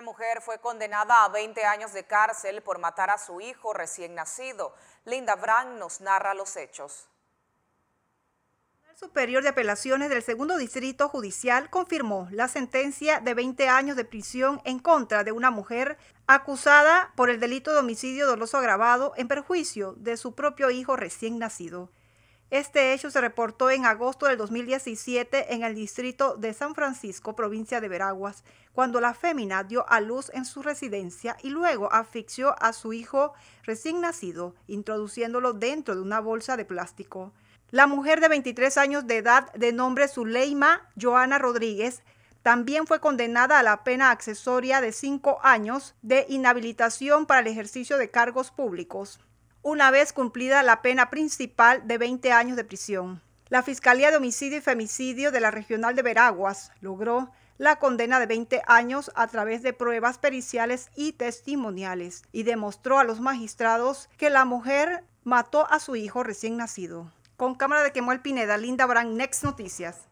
mujer fue condenada a 20 años de cárcel por matar a su hijo recién nacido. Linda Brand nos narra los hechos. El Superior de Apelaciones del Segundo Distrito Judicial confirmó la sentencia de 20 años de prisión en contra de una mujer acusada por el delito de homicidio doloso agravado en perjuicio de su propio hijo recién nacido. Este hecho se reportó en agosto del 2017 en el distrito de San Francisco, provincia de Veraguas, cuando la fémina dio a luz en su residencia y luego asfixió a su hijo recién nacido, introduciéndolo dentro de una bolsa de plástico. La mujer de 23 años de edad, de nombre Zuleima Joana Rodríguez, también fue condenada a la pena accesoria de cinco años de inhabilitación para el ejercicio de cargos públicos una vez cumplida la pena principal de 20 años de prisión. La Fiscalía de Homicidio y Femicidio de la Regional de Veraguas logró la condena de 20 años a través de pruebas periciales y testimoniales y demostró a los magistrados que la mujer mató a su hijo recién nacido. Con cámara de el Pineda, Linda Brand, Next Noticias.